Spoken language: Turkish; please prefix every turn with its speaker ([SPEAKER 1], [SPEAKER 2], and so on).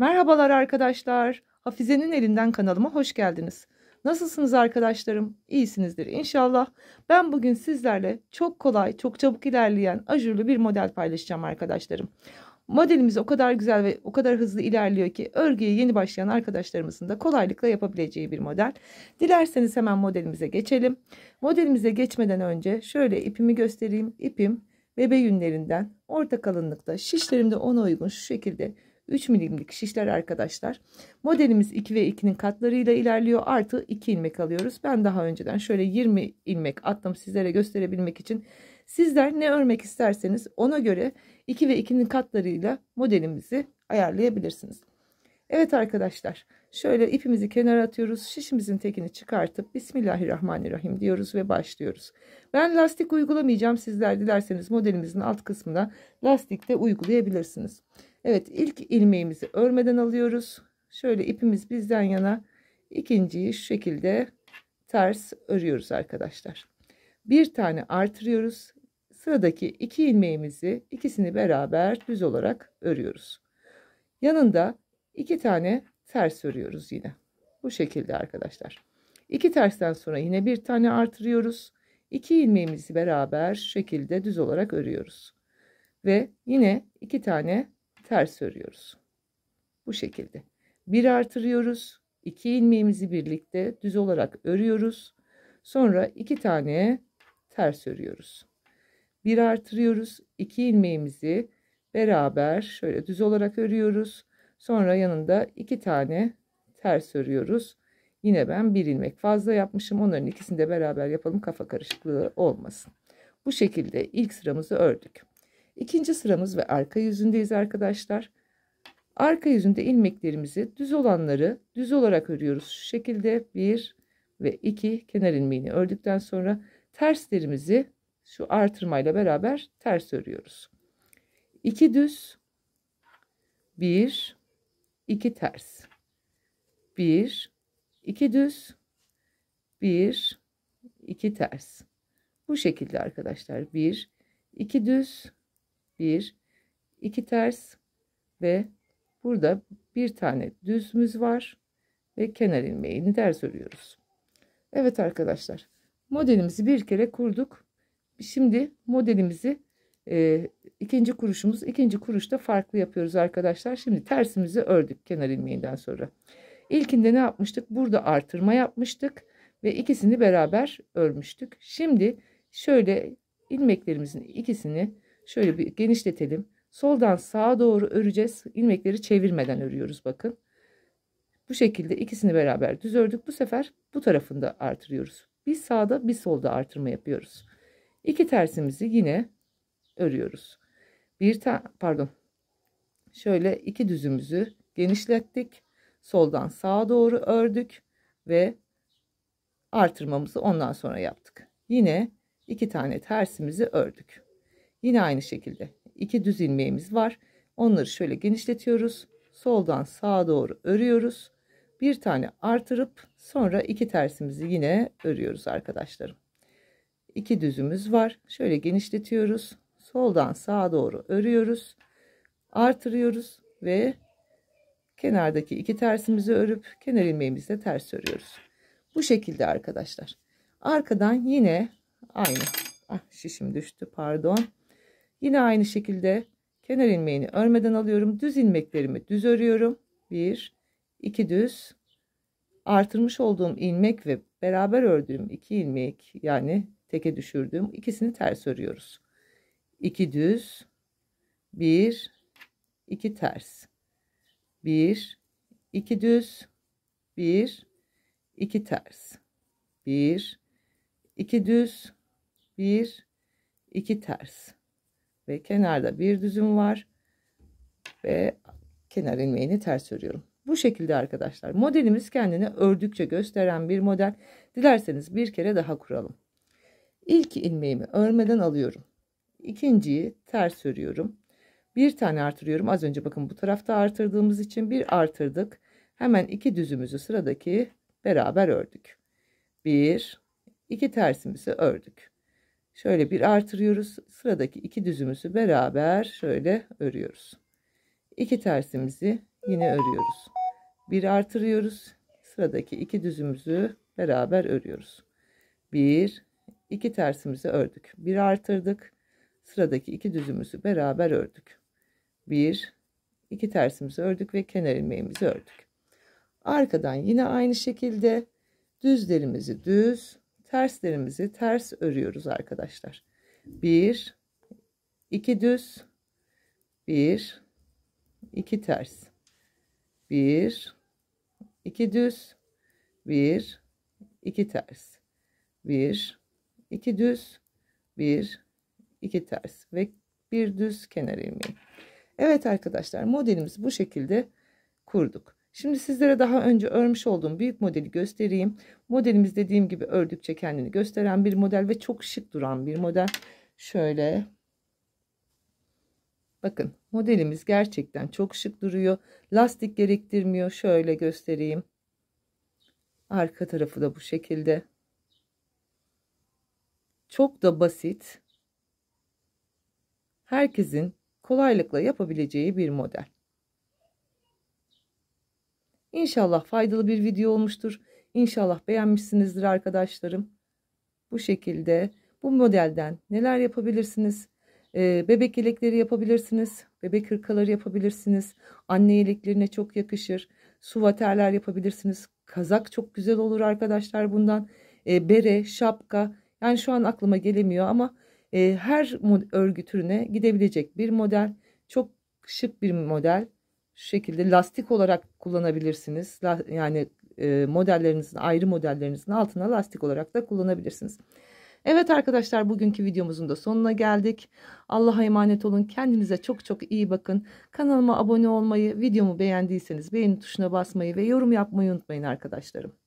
[SPEAKER 1] Merhabalar arkadaşlar. Hafize'nin elinden kanalıma hoş geldiniz. Nasılsınız arkadaşlarım? İyisinizdir inşallah. Ben bugün sizlerle çok kolay, çok çabuk ilerleyen ajurlu bir model paylaşacağım arkadaşlarım. Modelimiz o kadar güzel ve o kadar hızlı ilerliyor ki örgüye yeni başlayan arkadaşlarımızın da kolaylıkla yapabileceği bir model. Dilerseniz hemen modelimize geçelim. Modelimize geçmeden önce şöyle ipimi göstereyim. İpim bebe yünlerinden orta kalınlıkta şişlerim de ona uygun şu şekilde 3 milimlik şişler arkadaşlar. Modelimiz 2 ve 2'nin katlarıyla ilerliyor. Artı 2 ilmek alıyoruz. Ben daha önceden şöyle 20 ilmek attım sizlere gösterebilmek için. Sizler ne örmek isterseniz ona göre 2 ve 2'nin katlarıyla modelimizi ayarlayabilirsiniz. Evet arkadaşlar şöyle ipimizi kenara atıyoruz. Şişimizin tekini çıkartıp Bismillahirrahmanirrahim diyoruz ve başlıyoruz. Ben lastik uygulamayacağım. Sizler dilerseniz modelimizin alt kısmına de uygulayabilirsiniz. Evet ilk ilmeğimizi örmeden alıyoruz. Şöyle ipimiz bizden yana ikinciyi şu şekilde ters örüyoruz arkadaşlar. Bir tane artırıyoruz. Sıradaki iki ilmeğimizi ikisini beraber düz olarak örüyoruz. Yanında iki tane ters örüyoruz yine. Bu şekilde arkadaşlar. İki tersten sonra yine bir tane artırıyoruz. İki ilmeğimizi beraber şu şekilde düz olarak örüyoruz. Ve yine iki tane ters örüyoruz. Bu şekilde. 1 artırıyoruz. 2 ilmeğimizi birlikte düz olarak örüyoruz. Sonra 2 tane ters örüyoruz. 1 artırıyoruz. 2 ilmeğimizi beraber şöyle düz olarak örüyoruz. Sonra yanında 2 tane ters örüyoruz. Yine ben bir ilmek fazla yapmışım. Onların ikisini de beraber yapalım kafa karışıklığı olmasın. Bu şekilde ilk sıramızı ördük. İkinci sıramız ve arka yüzündeyiz arkadaşlar. Arka yüzünde ilmeklerimizi düz olanları düz olarak örüyoruz. Şu şekilde bir ve iki kenar ilmeğini ördükten sonra terslerimizi şu artırmayla beraber ters örüyoruz. 2 düz 1 2 ters 1 2 düz 1 2 ters bu şekilde arkadaşlar 1 2 düz 1 2 ters ve burada bir tane düzümüz var ve kenar ilmeğini ters örüyoruz. Evet arkadaşlar modelimizi bir kere kurduk. Şimdi modelimizi e, ikinci kuruşumuz ikinci kuruşta farklı yapıyoruz arkadaşlar. Şimdi tersimizi ördük kenar ilmeğinden sonra. İlkinde ne yapmıştık? Burada artırma yapmıştık ve ikisini beraber örmüştük. Şimdi şöyle ilmeklerimizin ikisini Şöyle bir genişletelim. Soldan sağa doğru öreceğiz. İlmekleri çevirmeden örüyoruz bakın. Bu şekilde ikisini beraber düz ördük. Bu sefer bu tarafında artırıyoruz. Bir sağda bir solda artırma yapıyoruz. İki tersimizi yine örüyoruz. Bir tane pardon. Şöyle iki düzümüzü genişlettik. Soldan sağa doğru ördük ve artırmamızı ondan sonra yaptık. Yine iki tane tersimizi ördük. Yine aynı şekilde iki düz ilmeğimiz var. Onları şöyle genişletiyoruz. Soldan sağa doğru örüyoruz. Bir tane artırıp sonra iki tersimizi yine örüyoruz arkadaşlarım. İki düzümüz var. Şöyle genişletiyoruz. Soldan sağa doğru örüyoruz. Artırıyoruz ve kenardaki iki tersimizi örüp kenar ilmeğimizle ters örüyoruz. Bu şekilde arkadaşlar. Arkadan yine aynı. Ah şişim düştü pardon. Yine aynı şekilde kenar ilmeğini örmeden alıyorum. Düz ilmeklerimi düz örüyorum. 1, 2 düz. Artırmış olduğum ilmek ve beraber ördüğüm 2 ilmek yani teke düşürdüğüm ikisini ters örüyoruz. 2 düz. 1, 2 ters. 1, 2 düz. 1, 2 ters. 1, 2 düz. 1, 2 ters ve kenarda bir düzüm var ve kenar ilmeğini ters örüyorum. Bu şekilde arkadaşlar modelimiz kendini ördükçe gösteren bir model. Dilerseniz bir kere daha kuralım. İlk ilmeğimi örmeden alıyorum. İkinciyi ters örüyorum. Bir tane artırıyorum. Az önce bakın bu tarafta artırdığımız için bir artırdık. Hemen iki düzümüzü sıradaki beraber ördük. Bir, iki tersimizi ördük. Şöyle bir artırıyoruz. Sıradaki iki düzümüzü beraber şöyle örüyoruz. İki tersimizi yine örüyoruz. Bir artırıyoruz. Sıradaki iki düzümüzü beraber örüyoruz. Bir, iki tersimizi ördük. Bir artırdık. Sıradaki iki düzümüzü beraber ördük. Bir, iki tersimizi ördük ve kenar ilmeğimizi ördük. Arkadan yine aynı şekilde düzlerimizi düz, terslerimizi ters örüyoruz arkadaşlar. 1 2 düz 1 2 ters 1 2 düz 1 2 ters 1 2 düz 1 2 ters ve bir düz kenar ilmeği. Evet arkadaşlar modelimizi bu şekilde kurduk. Şimdi sizlere daha önce örmüş olduğum büyük modeli göstereyim. Modelimiz dediğim gibi ördükçe kendini gösteren bir model ve çok şık duran bir model. Şöyle bakın modelimiz gerçekten çok şık duruyor. Lastik gerektirmiyor. Şöyle göstereyim. Arka tarafı da bu şekilde. Çok da basit. Herkesin kolaylıkla yapabileceği bir model. İnşallah faydalı bir video olmuştur. İnşallah beğenmişsinizdir arkadaşlarım. Bu şekilde bu modelden neler yapabilirsiniz? Ee, bebek yelekleri yapabilirsiniz. Bebek hırkaları yapabilirsiniz. Anne yeleklerine çok yakışır. Suvaterler yapabilirsiniz. Kazak çok güzel olur arkadaşlar bundan. Ee, bere, şapka. Yani şu an aklıma gelemiyor ama e, her örgü türüne gidebilecek bir model. Çok şık bir model şekilde lastik olarak kullanabilirsiniz. Yani e, modellerinizin ayrı modellerinizin altına lastik olarak da kullanabilirsiniz. Evet arkadaşlar bugünkü videomuzun da sonuna geldik. Allah'a emanet olun. Kendinize çok çok iyi bakın. Kanalıma abone olmayı, videomu beğendiyseniz beğeni tuşuna basmayı ve yorum yapmayı unutmayın arkadaşlarım.